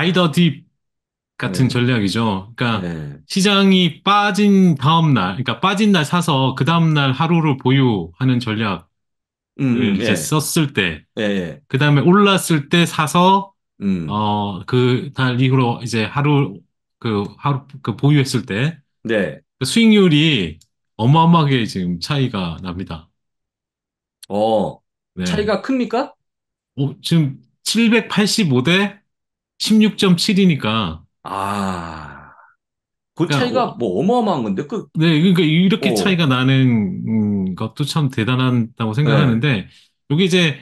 바이더 딥 같은 네. 전략이죠. 그러니까 네. 시장이 빠진 다음 날, 그러니까 빠진 날 사서 그 다음 날 하루를 보유하는 전략을 음, 예. 이제 예. 썼을 때, 예, 예. 그 다음에 올랐을 때 사서 음. 어그 달 이후로 이제 하루 그 하루 그 보유했을 때 네. 그 수익률이 어마어마하게 지금 차이가 납니다. 어 네. 차이가 큽니까? 어, 지금 785대 16.7이니까. 아. 그 그러니까 차이가 어. 뭐 어마어마한 건데, 그. 네, 그러니까 이렇게 어. 차이가 나는, 것도 참 대단하다고 생각하는데, 여기 네. 이제,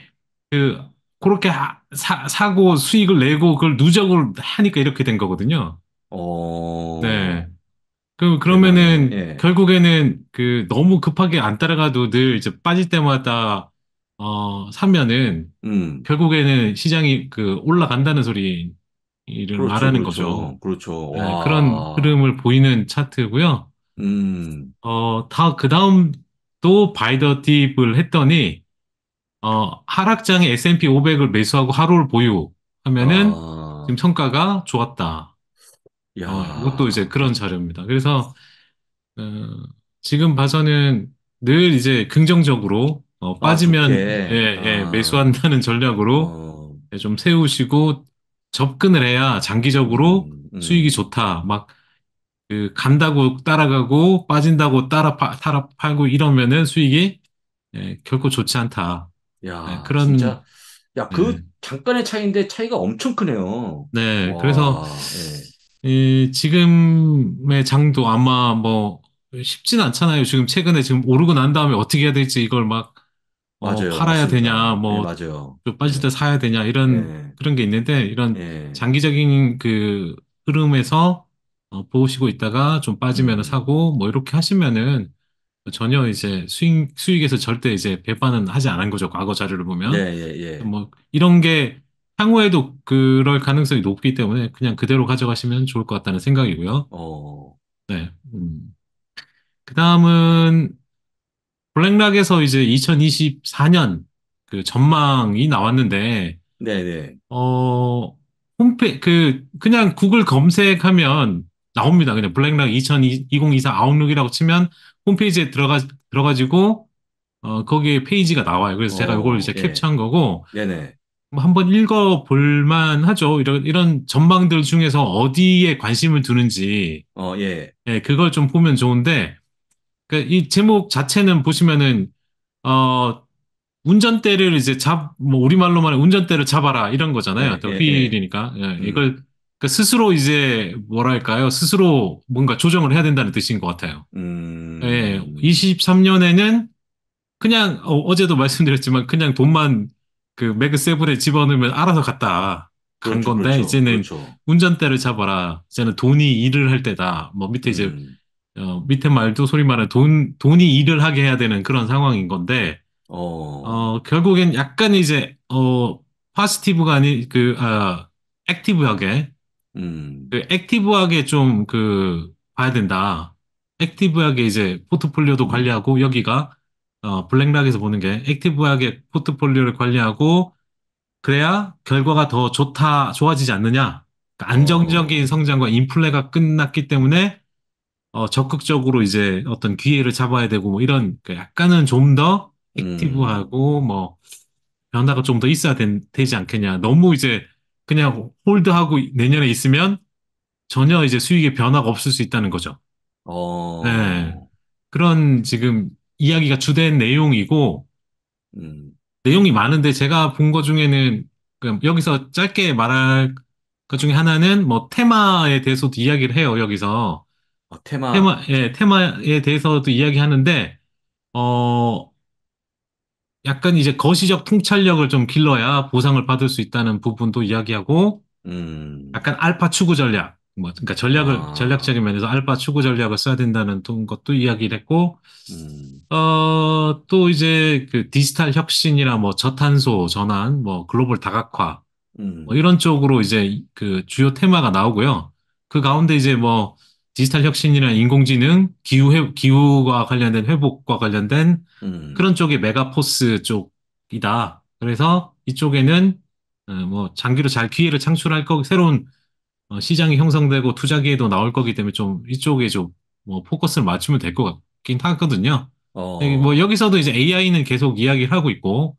그, 그렇게 사, 사고 수익을 내고 그걸 누적을 하니까 이렇게 된 거거든요. 어. 네. 그, 그러면은, 예. 결국에는 그 너무 급하게 안 따라가도 늘 이제 빠질 때마다, 어, 사면은, 음. 결국에는 시장이 그 올라간다는 소리 이를 그렇죠, 말하는 그렇죠, 거죠. 그렇죠. 네, 그런 흐름을 보이는 차트고요. 음. 어, 다그 다음 또 바이더 딥을 했더니 어, 하락장에 S&P 500을 매수하고 하루를 보유하면은 아. 지금 성과가 좋았다. 야. 어, 이것도 이제 그런 자료입니다. 그래서 어, 지금 봐서는 늘 이제 긍정적으로 어, 아, 빠지면 아, 예, 예, 아. 매수한다는 전략으로 어. 네, 좀 세우시고 접근을 해야 장기적으로 음, 음. 수익이 좋다. 막, 그, 간다고 따라가고, 빠진다고 따라, 파, 따라 팔고 이러면은 수익이 예, 결코 좋지 않다. 야, 네, 그런. 진짜. 야, 그 네. 잠깐의 차이인데 차이가 엄청 크네요. 네, 와, 그래서 예. 이 지금의 장도 아마 뭐 쉽진 않잖아요. 지금 최근에 지금 오르고 난 다음에 어떻게 해야 될지 이걸 막뭐 맞아요. 팔아야 맞습니다. 되냐, 네, 뭐, 맞아요. 빠질 때 예. 사야 되냐, 이런, 네, 그런 게 있는데, 이런 네, 장기적인 그 흐름에서 어, 보시고 있다가 좀 빠지면 음, 사고, 뭐, 이렇게 하시면은 전혀 이제 수익, 수익에서 절대 이제 배반은 하지 않은 거죠. 과거 자료를 보면. 예, 예. 뭐, 이런 게 향후에도 그럴 가능성이 높기 때문에 그냥 그대로 가져가시면 좋을 것 같다는 생각이고요. 어. 네. 음. 그 다음은 블랙락에서 이제 2024년 그 전망이 나왔는데, 네네. 어, 홈페 그, 그냥 구글 검색하면 나옵니다. 그냥 블랙락 2024 아웃룩이라고 치면 홈페이지에 들어가, 들어가지고, 어, 거기에 페이지가 나와요. 그래서 제가 이걸 어, 이제 네. 캡처한 거고, 네네. 뭐 한번 읽어볼만 하죠. 이런, 이런 전망들 중에서 어디에 관심을 두는지. 어, 예. 예, 그걸 좀 보면 좋은데, 그러니까 이 제목 자체는 보시면은 어 운전대를 이제 잡, 뭐 우리말로 말해 운전대를 잡아라 이런 거잖아요. 네, 또 예, 예, 휠이니까 예, 음. 이걸 그 스스로 이제 뭐랄까요? 스스로 뭔가 조정을 해야 된다는 뜻인 것 같아요. 음. 예, 23년에는 그냥 어, 제도 말씀드렸지만 그냥 돈만 그 매그 세븐에 집어넣으면 알아서 갔다 간 그렇죠, 건데 그렇죠, 이제는 그렇죠. 운전대를 잡아라. 이제는 돈이 일을 할 때다. 뭐 밑에 이제 음. 어, 밑에 말도 소리말해 돈, 돈이 일을 하게 해야 되는 그런 상황인 건데, 어, 어, 결국엔 약간 이제, 어, 파스티브가 아닌, 그, 아, 액티브하게, 음, 그 액티브하게 좀 그, 봐야 된다. 액티브하게 이제 포트폴리오도 음. 관리하고, 여기가, 어, 블랙락에서 보는 게 액티브하게 포트폴리오를 관리하고, 그래야 결과가 더 좋다, 좋아지지 않느냐. 그러니까 어. 안정적인 성장과 인플레가 끝났기 때문에 어, 적극적으로 이제 어떤 기회를 잡아야 되고 뭐 이런 그 약간은 좀 더 액티브하고 음. 뭐 변화가 좀 더 있어야 된, 되지 않겠냐. 너무 이제 그냥 홀드하고 내년에 있으면 전혀 이제 수익의 변화가 없을 수 있다는 거죠. 어, 네. 그런 지금 이야기가 주된 내용이고 음. 내용이 많은데 제가 본 것 중에는 여기서 짧게 말할 것 중에 하나는 뭐 테마에 대해서도 이야기를 해요. 여기서 어, 테마, 테마, 예, 테마에 대해서도 이야기하는데, 어, 약간 이제 거시적 통찰력을 좀 길러야 보상을 받을 수 있다는 부분도 이야기하고, 음, 약간 알파 추구 전략, 뭐, 그러니까 전략을, 아, 전략적인 면에서 알파 추구 전략을 써야 된다는 또- 것도 이야기를 했고, 음. 어, 또 이제 그 디지털 혁신이나 뭐 저탄소 전환, 뭐 글로벌 다각화, 뭐 음. 이런 쪽으로 이제 그 주요 테마가 나오고요. 그 가운데 이제 뭐 디지털 혁신이나 인공지능, 기후 회, 기후와 관련된 회복과 관련된 음. 그런 쪽의 메가포스 쪽이다. 그래서 이쪽에는 어, 뭐 장기로 잘 기회를 창출할 거 새로운 어, 시장이 형성되고 투자 기회도 나올 거기 때문에 좀 이쪽에 좀 뭐 포커스를 맞추면 될 것 같긴 하거든요. 어. 예, 뭐 여기서도 이제 AI는 계속 이야기를 하고 있고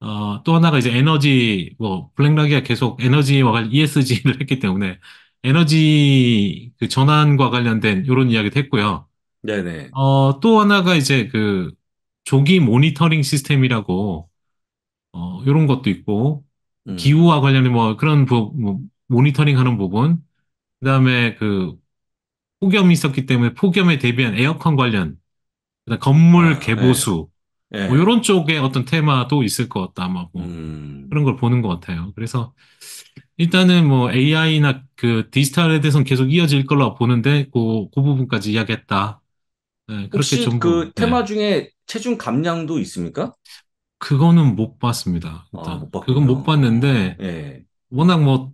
어, 또 하나가 이제 에너지, 뭐, 블랙락이야 계속 에너지와 ESG를 했기 때문에 에너지 그 전환과 관련된 이런 이야기도 했고요. 네네. 어, 또 하나가 이제 그 조기 모니터링 시스템이라고 어, 요런 것도 있고 음. 기후와 관련된 뭐 그런 부, 뭐 모니터링하는 부분, 그다음에 그 폭염이 있었기 때문에 폭염에 대비한 에어컨 관련, 그다음 건물 아, 개보수 네. 예. 뭐요런쪽에 예. 어떤 테마도 있을 것 같다 아마 뭐 음. 그런 걸 보는 것 같아요. 그래서 일단은 뭐 AI나 그 디지털에 대해서는 계속 이어질 걸로 보는데 그, 그 부분까지 이야기했다. 네, 그렇게 혹시 전부 그 네. 테마 네. 중에 체중 감량도 있습니까? 그거는 못 봤습니다. 아, 일단 못 그건 못 봤는데 예. 워낙 뭐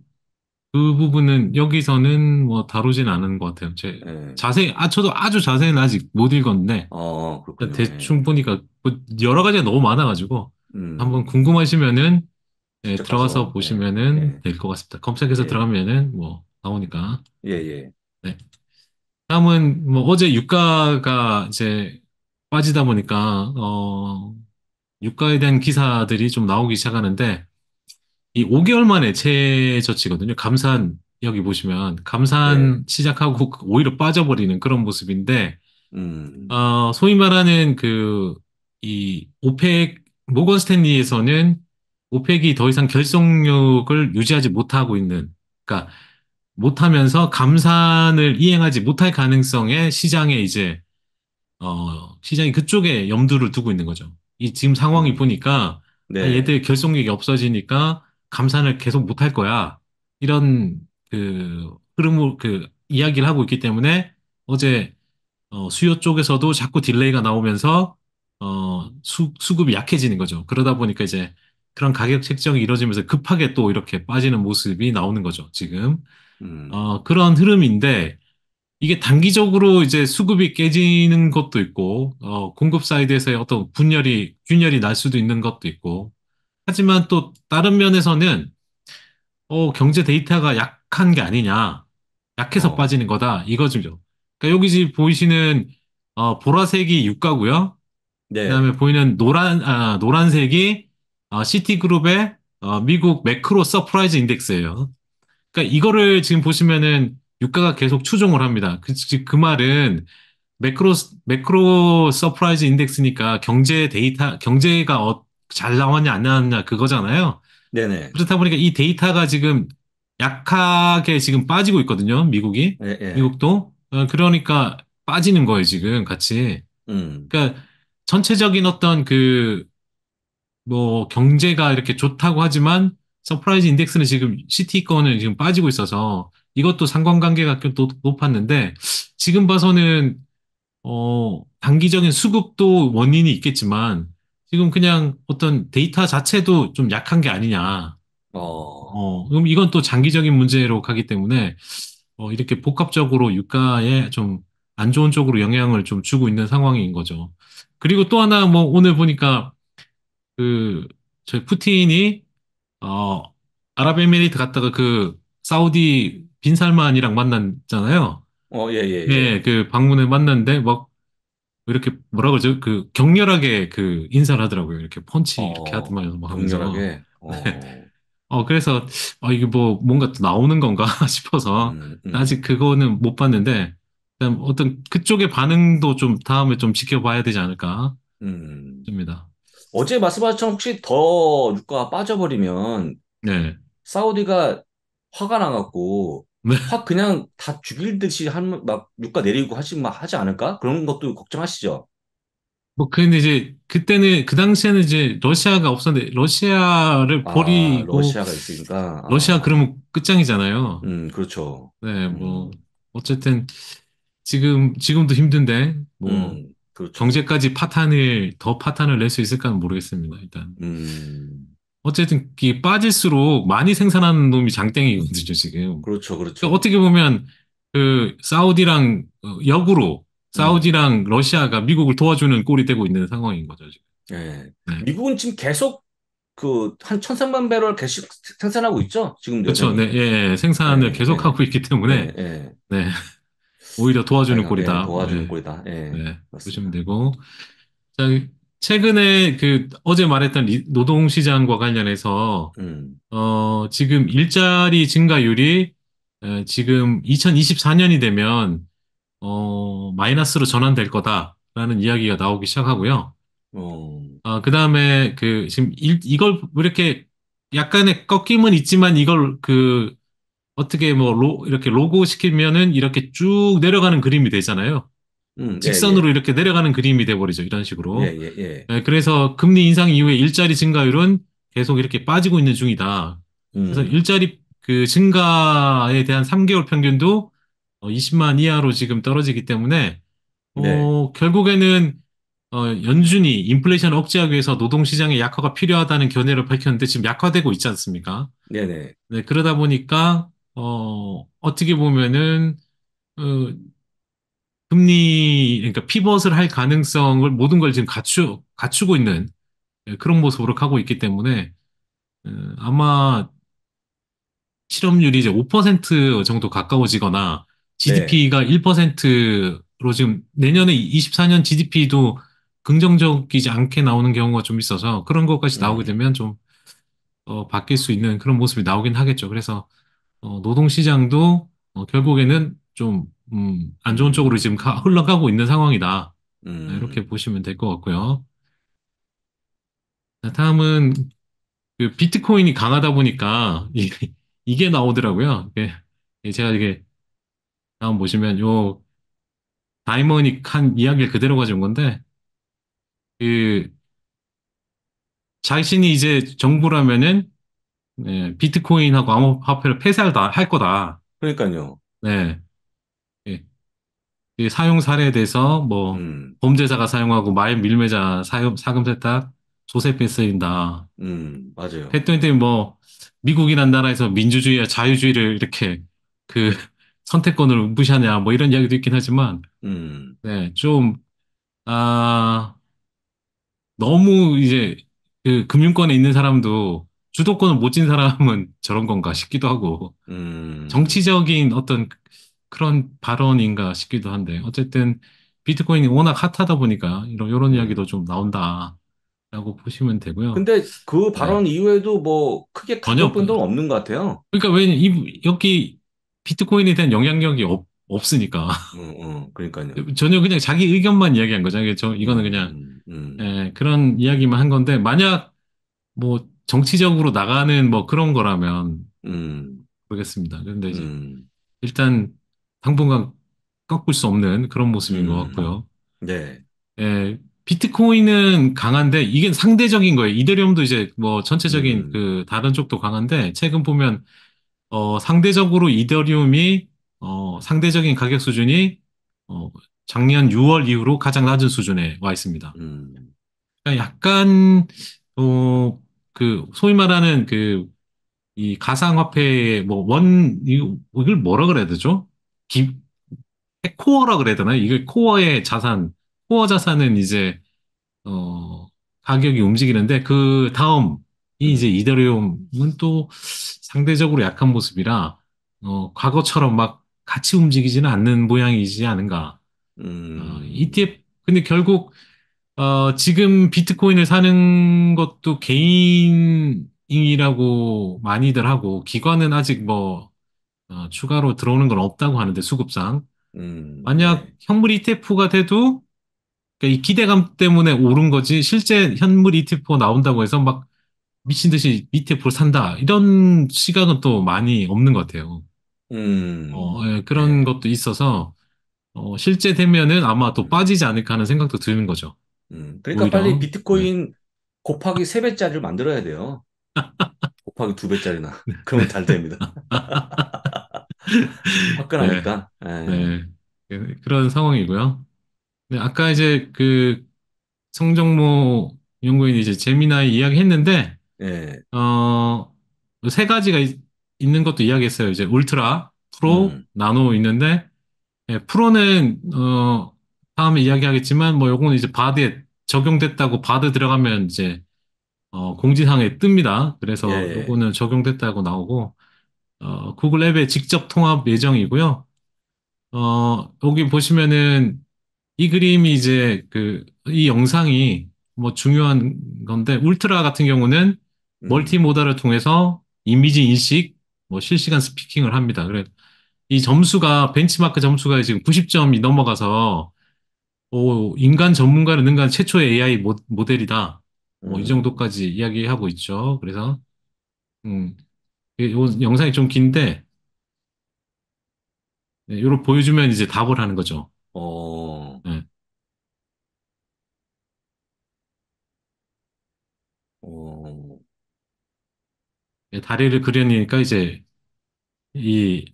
그 부분은 여기서는 뭐 다루진 않은 것 같아요. 제 예. 자세히 아 저도 아주 자세히는 아직 못 읽었는데 아, 그렇군요. 예. 대충 보니까 뭐 여러 가지가 너무 많아가지고 음. 한번 궁금하시면은 네, 들어가서 가서 예, 보시면은 예. 될것 같습니다. 검색해서 예예 들어가면은 뭐 나오니까. 네. 다음은 뭐 어제 유가가 이제 빠지다 보니까 어 유가에 대한 기사들이 좀 나오기 시작하는데 이 5개월 만에 최저치거든요. 감산 여기 보시면 감산 네. 시작하고 오히려 빠져버리는 그런 모습인데 음. 어 소위 말하는 그 이 오펙 모건 스탠리에서는 오펙이 더 이상 결속력을 유지하지 못하고 있는, 그러니까 못하면서 감산을 이행하지 못할 가능성에 시장에 이제 어 시장이 그쪽에 염두를 두고 있는 거죠. 이 지금 상황이 음. 보니까 아, 네. 얘들 결속력이 없어지니까 감산을 계속 못할 거야 이런 그 흐름을 그 이야기를 하고 있기 때문에 어제 어, 수요 쪽에서도 자꾸 딜레이가 나오면서 어, 수, 수급이 약해지는 거죠. 그러다 보니까 이제 그런 가격 책정이 이루어지면서 급하게 또 이렇게 빠지는 모습이 나오는 거죠, 지금. 음. 어, 그런 흐름인데, 이게 단기적으로 이제 수급이 깨지는 것도 있고, 어, 공급 사이드에서의 어떤 분열이, 균열이 날 수도 있는 것도 있고, 하지만 또 다른 면에서는, 어, 경제 데이터가 약한 게 아니냐, 약해서 어. 빠지는 거다, 이거죠. 그러니까 여기 지금 보이시는, 어, 보라색이 유가고요. 네. 그다음에 보이는 노란, 아, 노란색이 아, 어, 시티그룹의 어, 미국 매크로 서프라이즈 인덱스예요. 그러니까 이거를 지금 보시면은 유가가 계속 추종을 합니다. 그, 그 말은 매크로 매크로 서프라이즈 인덱스니까 경제 데이터 경제가 어- 잘 나왔냐 안 나왔냐 그거잖아요. 네네. 그렇다 보니까 이 데이터가 지금 약하게 지금 빠지고 있거든요. 미국이 예, 예. 미국도 어, 그러니까 빠지는 거예요 지금 같이. 음. 그러니까 전체적인 어떤 그뭐 경제가 이렇게 좋다고 하지만 서프라이즈 인덱스는 지금 시티권을 지금 빠지고 있어서 이것도 상관관계가 좀 높았는데 지금 봐서는 어 단기적인 수급도 원인이 있겠지만 지금 그냥 어떤 데이터 자체도 좀 약한 게 아니냐. 어. 어 그럼 이건 또 장기적인 문제로 가기 때문에 어 이렇게 복합적으로 유가에 좀 안 좋은 쪽으로 영향을 좀 주고 있는 상황인 거죠. 그리고 또 하나 뭐 오늘 보니까 그, 저 푸틴이, 어, 아랍에미리트 갔다가 그, 사우디 빈살만이랑 만났잖아요. 어, 예, 예, 예. 예, 그 방문을 만났는데, 막, 이렇게 뭐라 고 그러죠? 그 격렬하게 그 인사를 하더라고요. 이렇게 펀치 어, 이렇게 어, 하더만 막 하면서. 격렬하게. 네. 어, 어, 그래서, 아, 이게 뭐, 뭔가 또 나오는 건가 싶어서, 음, 음. 아직 그거는 못 봤는데, 어떤 그쪽의 반응도 좀 다음에 좀 지켜봐야 되지 않을까 음. 싶습니다. 어제 말씀하셨처럼 혹시 더 유가가 빠져버리면 네. 사우디가 화가 나갖고 네. 확 그냥 다 죽일 듯이 한, 막 유가 내리고 하지 막 하지 않을까? 그런 것도 걱정하시죠? 뭐 근데 이제 그때는 그 당시에는 이제 러시아가 없었는데 러시아를 아, 버리고 러시아가 있으니까 아. 러시아 그러면 끝장이잖아요. 음, 그렇죠. 네, 뭐 음. 어쨌든 지금 지금도 힘든데 뭐 음. 그 경제까지 파탄을 더 파탄을 낼 수 있을까는 모르겠습니다. 일단 음. 어쨌든 이게 빠질수록 많이 생산하는 놈이 장땡이거든요 지금. 그렇죠, 그렇죠. 그러니까 어떻게 보면 그 사우디랑 어, 역으로 음. 사우디랑 음. 러시아가 미국을 도와주는 꼴이 되고 있는 상황인 거죠 지금. 네. 네. 미국은 지금 계속 그한 천삼만 배럴 계속 생산하고 있죠 지금. 그렇죠, 네, 예, 예. 생산을 네. 계속하고 있기 때문에. 네. 오히려 도와주는 네, 꼴이다. 네, 도와주는 네. 꼴이다. 예. 보시면 되고. 자, 최근에 그 어제 말했던 노동시장과 관련해서 음. 어, 지금 일자리 증가율이 에, 지금 2024년이 되면 어, 마이너스로 전환될 거다라는 이야기가 나오기 시작하고요. 어. 아, 그다음에 그 지금 일, 이걸 이렇게 약간의 꺾임은 있지만 이걸 그 어떻게 뭐 로, 이렇게 로고 시키면은 이렇게 쭉 내려가는 그림이 되잖아요. 음, 예, 직선으로 예, 이렇게 내려가는 그림이 돼버리죠. 이런 식으로. 예, 예, 예. 네, 그래서 금리 인상 이후에 일자리 증가율은 계속 이렇게 빠지고 있는 중이다. 음. 그래서 일자리 그 증가에 대한 3개월 평균도 20만 어, 이하로 지금 떨어지기 때문에 어, 네. 어, 결국에는 어, 연준이 인플레이션 억제하기 위해서 노동시장의 약화가 필요하다는 견해를 밝혔는데 지금 약화되고 있지 않습니까? 네네. 네, 그러다 보니까 어, 어떻게 보면은, 어, 금리, 그러니까 피벗을 할 가능성을 모든 걸 지금 갖추, 갖추고 있는 예, 그런 모습으로 가고 있기 때문에, 어, 아마 실업률이 이제 5% 정도 가까워지거나 네. GDP가 1%로 지금 내년에 24년 GDP도 긍정적이지 않게 나오는 경우가 좀 있어서 그런 것까지 나오게 음. 되면 좀 어, 바뀔 수 있는 그런 모습이 나오긴 하겠죠. 그래서 어, 노동시장도 어, 결국에는 좀, 음, 안 좋은 쪽으로 지금 가, 흘러가고 있는 상황이다. 네, 이렇게 음. 보시면 될 것 같고요. 다음은 그 비트코인이 강하다 보니까 이, 이게 나오더라고요. 예, 제가 이게 다음 보시면 요 다이머닉 한 이야기를 그대로 가져온 건데 그 자신이 이제 정부라면은 네, 비트코인하고 암호화폐를 폐쇄할 다, 할 거다. 그러니까요. 네. 네. 이 사용 사례에 대해서 뭐 음, 범죄자가 사용하고 마약 밀매자 사용, 사금 세탁 조세패 쓰인다. 음, 맞아요. 했더니 뭐 미국이란 나라에서 민주주의와 자유주의를 이렇게 그 선택권을 무시하냐 뭐 이런 이야기도 있긴 하지만 음, 네, 좀, 아, 너무 이제 그 금융권에 있는 사람도 주도권을 못 진 사람은 저런 건가 싶기도 하고 음. 정치적인 어떤 그런 발언인가 싶기도 한데 어쨌든 비트코인이 워낙 핫하다 보니까 이런 이런 음. 이야기도 좀 나온다. 라고 보시면 되고요. 근데 그 네. 발언 네. 이후에도 뭐 크게 변동 없는 것 같아요. 그러니까 왜냐면 여기 비트코인에 대한 영향력이 없, 없으니까. 어, 어, 그러니까요. 전혀 그냥 자기 의견만 이야기한 거잖저 이거는 그냥 음, 음. 예, 그런 이야기만 한 건데 만약 뭐 정치적으로 나가는 뭐 그런 거라면 음. 모르겠습니다. 그런데 이제 음. 일단 당분간 꺾을 수 없는 그런 모습인 음. 것 같고요. 네. 예, 비트코인은 강한데 이게 상대적인 거예요. 이더리움도 이제 뭐 전체적인 음. 그 다른 쪽도 강한데 최근 보면 어 상대적으로 이더리움이 어 상대적인 가격 수준이 어 작년 6월 이후로 가장 낮은 수준에 와 있습니다. 음. 그러니까 약간 어그 소위 말하는 그 이 가상화폐의 뭐원 이걸 뭐라 그래야 되죠? 기, 코어라 그래야 되나요? 이게 코어의 자산, 코어 자산은 이제 어 가격이 움직이는데 그 다음이 이제 이더리움은 또 상대적으로 약한 모습이라 어 과거처럼 막 같이 움직이지는 않는 모양이지 않은가. 음. 어, 음. E ETF 근데 결국 어, 지금 비트코인을 사는 것도 개인이라고 많이들 하고, 기관은 아직 뭐, 어, 추가로 들어오는 건 없다고 하는데, 수급상. 음, 만약 네. 현물 ETF가 돼도, 그러니까 이 기대감 때문에 오른 거지, 실제 현물 ETF 나온다고 해서 막 미친 듯이 ETF를 산다. 이런 시각은 또 많이 없는 것 같아요. 음, 어, 예, 그런 네. 것도 있어서, 어, 실제 되면은 아마 또 음. 빠지지 않을까 하는 생각도 드는 거죠. 음, 그러니까 오히려. 빨리 비트코인 네. 곱하기 3배짜리를 만들어야 돼요. 곱하기 두배짜리나 네. 그러면 잘 됩니다. 화끈하니까. 네. 예. 네. 그- 런 상황이고요. 네, 아까 이제 그 성정모 연구인이 이제 재미나이 이야기했는데 예. 어, 세 가지가 있, 는 것도 이야기했어요. 이제 울트라, 프로, 음. 나노 있는데 예, 프로는 어, 다음에 이야기하겠지만 뭐 요거는 이제 바드에 적용됐다고 바드 들어가면 이제 어, 공지사항에 뜹니다. 그래서 예, 예. 요거는 적용됐다고 나오고 어, 구글 앱에 직접 통합 예정이고요. 어, 여기 보시면은 이 그림이 이제 그 이 영상이 뭐 중요한 건데 울트라 같은 경우는 음. 멀티 모달을 통해서 이미지 인식, 뭐 실시간 스피킹을 합니다. 그래 이 점수가 벤치마크 점수가 지금 90점이 넘어가서 오, 어, 인간 전문가는 능가 최초의 AI 모, 모델이다. 뭐, 이 음. 정도까지 이야기하고 있죠. 그래서, 음, 이 영상이 좀 긴데, 네, 요렇 보여주면 이제 답을 하는 거죠. 어. 네. 어. 네, 다리를 그려니까 이제 이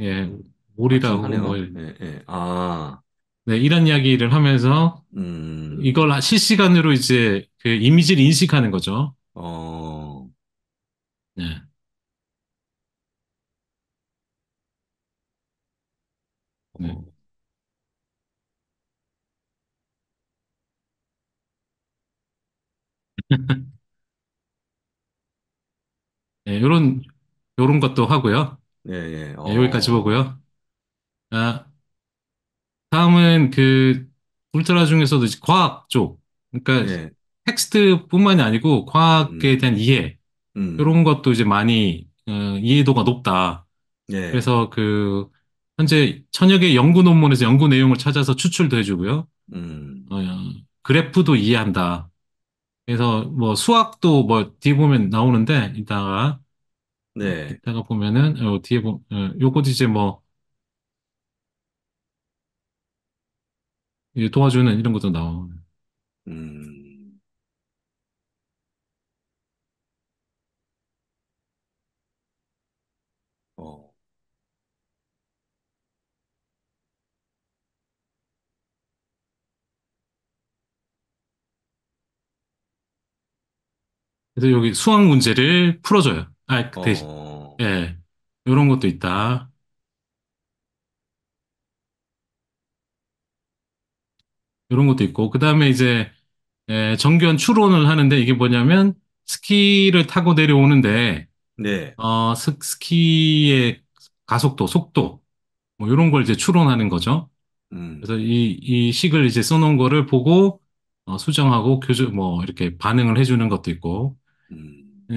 예, 몰이라고 하네요. 뭐 예, 예. 아, 네, 이런 이야기를 하면서 음, 이걸 실시간으로 이제 그 이미지를 인식하는 거죠. 어, 네. 어. 네. 네, 요런, 요런 것도 하고요. 예, 예, 네, 어. 여기까지 어, 보고요. 아, 다음은 그 울트라 중에서도 이제 과학 쪽, 그러니까 예, 텍스트뿐만이 아니고 과학에 음. 대한 이해 음, 이런 것도 이제 많이 어, 이해도가 높다. 예, 그래서 그 현재 천여 개 연구 논문에서 연구 내용을 찾아서 추출도 해주고요. 음. 어, 그래프도 이해한다. 그래서 뭐 수학도 뭐 뒤에 보면 나오는데 이따가 네. 이따가 어, 보면은 어, 뒤에 보 어, 요것도 이제 뭐 이게 도와주는 이런 것도 나오고 음. 어. 그래서 여기 수학 문제를 풀어줘요. 아, 어. 그 대신, 예, 요런 것도 있다. 요런 것도 있고, 그 다음에 이제, 예, 정교 추론을 하는데 이게 뭐냐면, 스키를 타고 내려오는데, 네. 어, 스, 키의 가속도, 속도, 뭐 요런 걸 이제 추론하는 거죠. 음, 그래서 이, 이 식을 이제 써놓은 거를 보고, 어, 수정하고 교정, 뭐, 이렇게 반응을 해주는 것도 있고, 음. 에,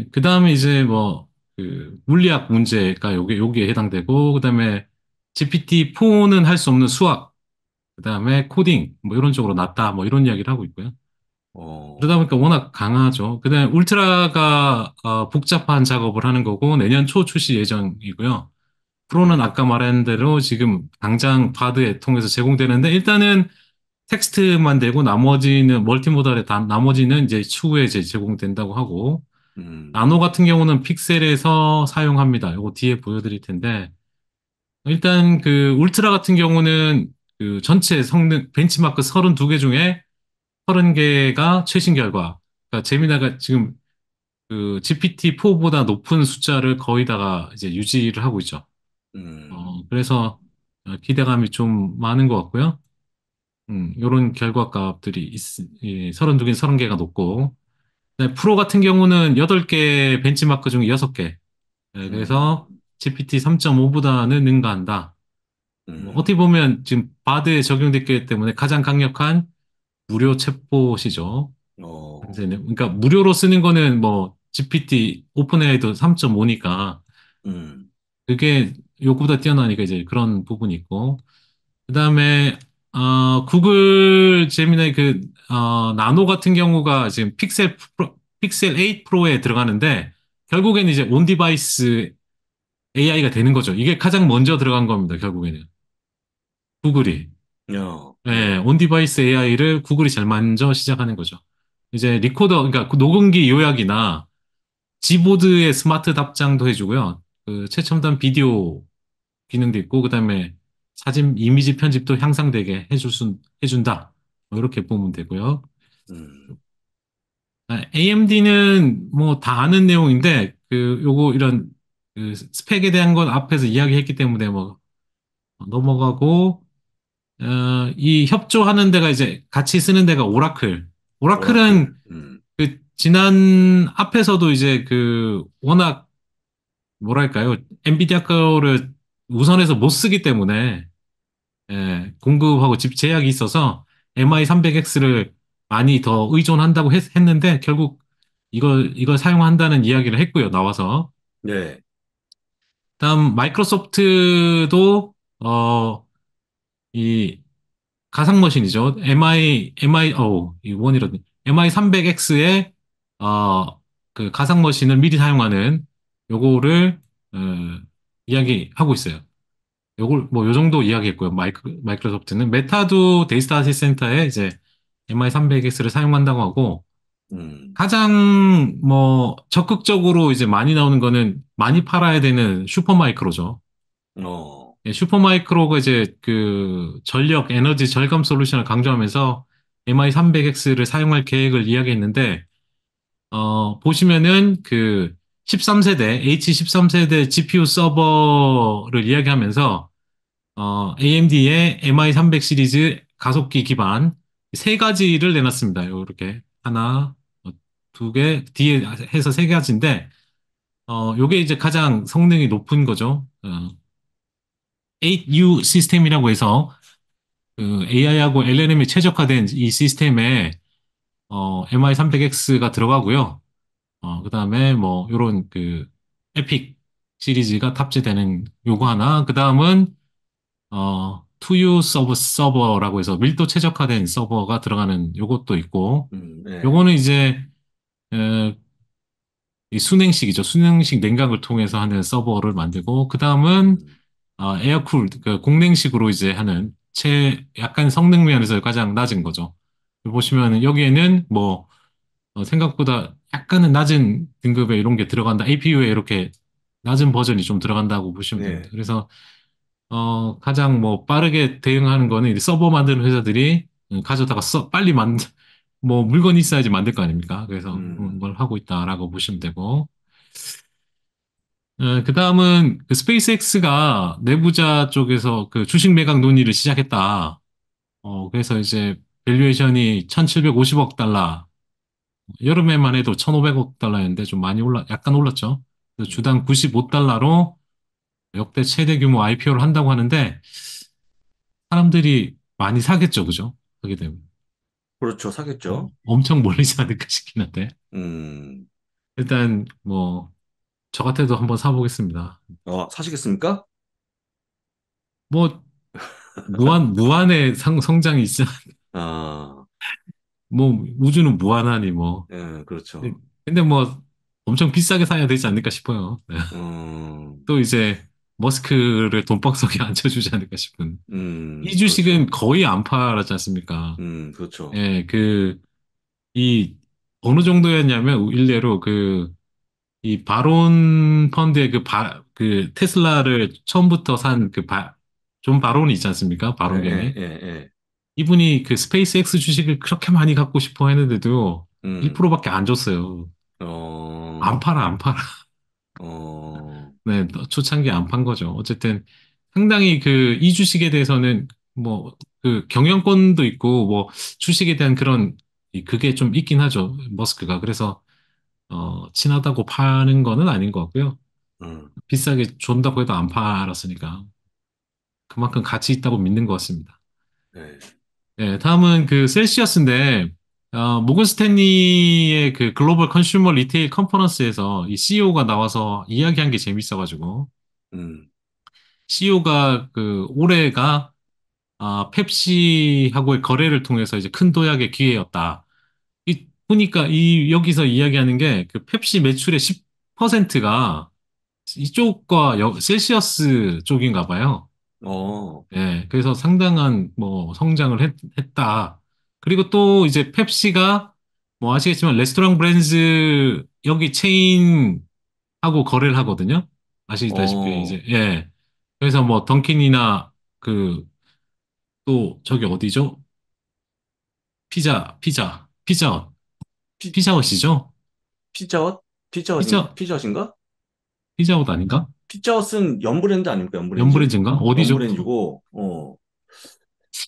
예, 그다음에 이제 뭐 그 물리학 문제가 요게 요기에 해당되고 그다음에 GPT-4는 할 수 없는 수학, 그다음에 코딩 뭐 이런 쪽으로 났다 뭐 이런 이야기를 하고 있고요. 어. 그러다 보니까 워낙 강하죠. 그다음에 울트라가 어, 복잡한 작업을 하는 거고 내년 초 출시 예정이고요. 프로는 아까 말한 대로 지금 당장 바드에 통해서 제공되는데 일단은 텍스트만 되고 나머지는 멀티모달에 다 나머지는 이제 추후에 이제 제공된다고 하고 음. 나노 같은 경우는 픽셀에서 사용합니다. 이거 뒤에 보여드릴 텐데 일단 그 울트라 같은 경우는 그 전체 성능 벤치마크 32개 중에 30개가 최신 결과. 그러니까 제미나가 지금 그 GPT-4보다 높은 숫자를 거의 다가 이제 유지를 하고 있죠. 음. 어, 그래서 기대감이 좀 많은 것 같고요. 음, 요런 결과값들이 있, 예, 32개, 30개가 높고, 네, 프로 같은 경우는 8개 벤치마크 중 6개. 네, 그래서 GPT 3.5보다는 능가한다. 음. 뭐 어떻게 보면 지금 바드에 적용됐기 때문에 가장 강력한 무료 챗봇이죠. 어. 그러니까 무료로 쓰는 거는 뭐 GPT 오픈AI도 3.5니까 음. 그게 요거보다 뛰어나니까 이제 그런 부분이 있고 그다음에 어, 구글 재미나의 그, 어, 나노 같은 경우가 지금 픽셀 프로, 픽셀 8 프로에 들어가는데 결국엔 이제 온 디바이스 AI가 되는 거죠. 이게 가장 먼저 들어간 겁니다. 결국에는 구글이. 야. 네, 온 디바이스 AI를 구글이 제일 먼저 시작하는 거죠. 이제 리코더, 그러니까 그 녹음기 요약이나 지보드의 스마트 답장도 해주고요. 그 최첨단 비디오 기능도 있고, 그 다음에 사진 이미지 편집도 향상되게 해줄 수, 해준다. 뭐 이렇게 보면 되고요. 음. 아, AMD는 뭐 다 아는 내용인데 그 요거 이런 그 스펙에 대한 건 앞에서 이야기했기 때문에 뭐 넘어가고 어, 이 협조하는 데가 이제 같이 쓰는 데가 오라클. 오라클은 오라클. 음. 그 지난 앞에서도 이제 그 워낙 뭐랄까요 엔비디아 거를 우선해서 못 쓰기 때문에 예, 공급하고 집 제약이 있어서 MI300X를 많이 더 의존한다고 했, 는데 결국 이걸 이걸 사용한다는 이야기를 했고요 나와서 네. 다음 마이크로소프트도 어 이 가상 머신이죠 MI MI 어이 원이라든 MI300X의 어그 가상 머신을 미리 사용하는 요거를 어, 이야기하고 있어요. 요걸 뭐요 정도 이야기했고요. 마이크, 마이크로소프트는 메타도 데이터 아시 센터에 이제 MI300X를 사용한다고 하고 음. 가장 뭐 적극적으로 이제 많이 나오는 거는 많이 팔아야 되는 슈퍼마이크로죠. 어. 예, 슈퍼마이크로가 이제 그 전력 에너지 절감 솔루션을 강조하면서 MI300X를 사용할 계획을 이야기했는데 어 보시면은 그 13세대, H13세대 GPU 서버를 이야기하면서, 어, AMD의 MI300 시리즈 가속기 기반 세 가지를 내놨습니다. 이렇게 하나, 어, 두 개, 뒤에 해서 세 가지인데, 어, 요게 이제 가장 성능이 높은 거죠. 어, 8U 시스템이라고 해서 그 AI하고 LLM이 최적화된 이 시스템에 어, MI300X가 들어가고요. 어, 그다음에 뭐 요런 그 에픽 시리즈가 탑재되는 요거 하나. 그다음은 어 투유 서버 서버라고 해서 밀도 최적화된 서버가 들어가는 요것도 있고 음, 네. 요거는 이제 에, 이수냉식이죠수냉식 냉각을 통해서 하는 서버를 만들고 그다음은 어, 에어쿨 그 공냉식으로 이제 하는 최 약간 성능 면에서 가장 낮은 거죠. 보시면 여기에는 뭐 어, 생각보다 약간은 낮은 등급에 이런 게 들어간다. APU에 이렇게 낮은 버전이 좀 들어간다고 보시면 네. 됩니다. 그래서 어, 가장 뭐 빠르게 대응하는 거는 서버 만드는 회사들이 음, 가져다가 써, 빨리 만, 뭐 물건이 있어야지 만들 거 아닙니까? 그래서 음. 그런 걸 하고 있다라고 보시면 되고. 어, 그다음은 그 스페이스X가 내부자 쪽에서 그 주식 매각 논의를 시작했다. 어, 그래서 이제 밸류에이션이 1,750억 달러 여름에만 해도 1,500억 달러였는데 좀 많이 올라, 약간 올랐죠. 주당 95달러로 역대 최대 규모 IPO를 한다고 하는데 사람들이 많이 사겠죠, 그죠? 사게 되면. 그렇죠, 사겠죠. 어, 엄청 멀리지 않을까 싶긴 한데. 음, 일단 뭐 저 같아도 한번 사보겠습니다. 어, 사시겠습니까? 뭐 무한 무한의 상- 성장이 있지 않- 아, 뭐 우주는 무한하니 뭐. 예, 그렇죠. 예, 근데 뭐 엄청 비싸게 사야 되지 않을까 싶어요. 예. 음. 또 이제 머스크를 돈방석에 앉혀주지 않을까 싶은. 음, 이 그렇죠. 주식은 거의 안 팔았지 않습니까? 음, 그렇죠. 예, 그, 이, 어느 정도였냐면, 일례로 그, 이 바론 펀드의 그 바, 그 테슬라를 처음부터 산그 바, 존 바론이 있지 않습니까? 예, 바론경에. 예, 예, 예. 예. 이분이 그 스페이스X 주식을 그렇게 많이 갖고 싶어 했는데도 음. 1%밖에 안 줬어요. 어. 안 팔아, 안 팔아. 어. 네, 초창기 에안 판 거죠. 어쨌든 상당히 그 이 주식에 대해서는 뭐 그 경영권도 있고 뭐 주식에 대한 그런 그게 좀 있긴 하죠. 머스크가. 그래서 어, 친하다고 파는 거는 아닌 것 같고요. 음. 비싸게 준다고 해도 안 팔았으니까 그만큼 가치 있다고 믿는 것 같습니다. 네. 네, 다음은 그 셀시어스인데, 어, 모건 스탠리의 그 글로벌 컨슈머 리테일 컨퍼런스에서 이 CEO가 나와서 이야기한 게 재밌어가지고, 음. CEO가 그 올해가 아, 펩시하고의 거래를 통해서 이제 큰 도약의 기회였다. 이, 보니까 이, 여기서 이야기하는 게 그 펩시 매출의 10%가 이쪽과 여, 셀시어스 쪽인가 봐요. 어. 예, 그래서 상당한 뭐 성장을 했, 다 그리고 또 이제 펩시가 뭐 아시겠지만 레스토랑 브랜즈 여기 체인하고 거래를 하거든요. 아시다시피 어. 이제 예. 그래서 뭐 던킨이나 그 또 저기 어디죠? 피자, 피자, 피자헛, 피, 피자헛이죠? 피자헛? 피자헛인, 피자 피자헛인가? 피자헛 아닌가? 피자헛은 연브랜드 아닙니까? 연브랜드. 연브랜드인가? 어디죠? 연브랜드고, 어.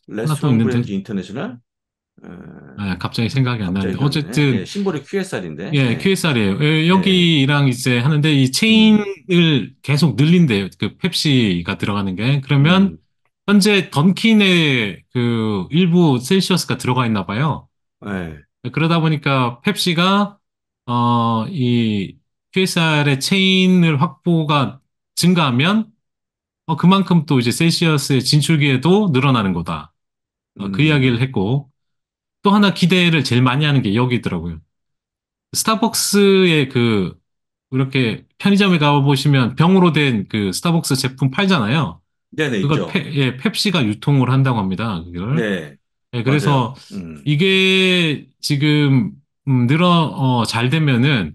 레스토랑 브랜드 인터내셔널? 네, 갑자기 생각이 안 나는데 어쨌든 네, 심볼이 QSR인데 예 네. QSR이에요 예, 예. 예, 여기랑 이제 하는데 이 체인을 음. 계속 늘린대요 그 펩시가 들어가는 게 그러면 음. 현재 던킨에 그 일부 셀시어스가 들어가 있나 봐요 네, 그러다 보니까 펩시가 어이 QSR의 체인을 확보가 증가하면 어, 그만큼 또 이제 세시어스의 진출 기에도 늘어나는 거다. 어, 그 음. 그 이야기를 했고 또 하나 기대를 제일 많이 하는 게 여기더라고요. 스타벅스의 그 이렇게 편의점에 가보시면 병으로 된 그 스타벅스 제품 팔잖아요. 네네, 그걸 있죠. 페, 예, 펩시가 유통을 한다고 합니다. 그걸. 네. 예, 그래서 음. 이게 지금 음, 늘어 어, 잘 되면은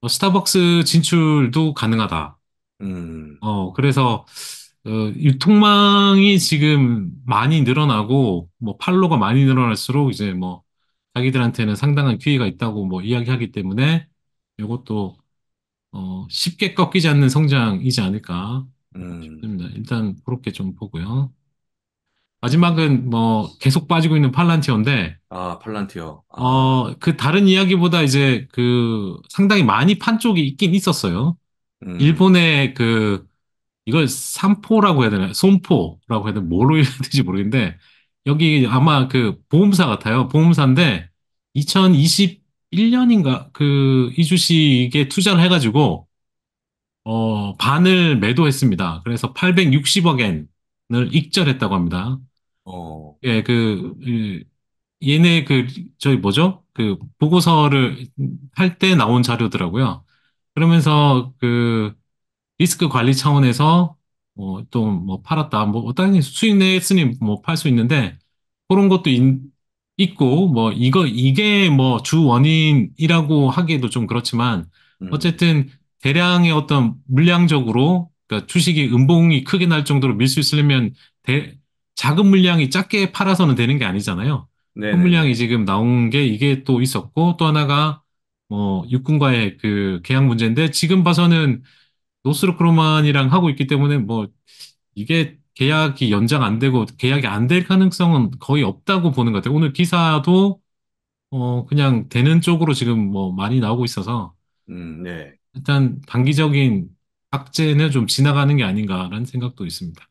어, 스타벅스 진출도 가능하다. 음, 어, 그래서 어, 유통망이 지금 많이 늘어나고 뭐 팔로가 많이 늘어날수록 이제 뭐 자기들한테는 상당한 기회가 있다고 뭐 이야기하기 때문에 이것도 어, 쉽게 꺾이지 않는 성장이지 않을까 싶습니다. 음. 일단 그렇게 좀 보고요. 마지막은 뭐 계속 빠지고 있는 팔란티어인데 아, 팔란티어. 아, 어, 그 다른 이야기보다 이제 그 상당히 많이 판 쪽이 있긴 있었어요. 음. 일본의 그 이걸 삼포라고 해야 되나? 손포라고 해야 되나? 뭐로 해야 되지 모르겠는데 여기 아마 그 보험사 같아요. 보험사인데 2021년인가 그이 주식에 투자를 해가지고 어 반을 매도했습니다. 그래서 860억엔을 익절했다고 합니다. 어, 예, 그, 얘네 그, 저희 뭐죠? 그, 보고서를 할 때 나온 자료더라고요. 그러면서 그 리스크 관리 차원에서 어, 뭐 또뭐 팔았다. 뭐 어떤 수익 내했으니 뭐 팔 수 있는데 그런 것도 있, 있고 뭐 이거 이게 뭐 주 원인이라고 하기에도 좀 그렇지만 음. 어쨌든 대량의 어떤 물량적으로 그러니까 주식이 음봉이 크게 날 정도로 밀 수 있으려면 대, 작은 물량이 작게 팔아서는 되는 게 아니잖아요. 큰 물량이 지금 나온 게 이게 또 있었고 또 하나가 뭐 육군과의 그 계약 문제인데 지금 봐서는 노스르크로만이랑 하고 있기 때문에 뭐 이게 계약이 연장 안 되고 계약이 안 될 가능성은 거의 없다고 보는 것 같아요. 오늘 기사도 어 그냥 되는 쪽으로 지금 뭐 많이 나오고 있어서 음, 네. 일단 단기적인 악재는 좀 지나가는 게 아닌가라는 생각도 있습니다.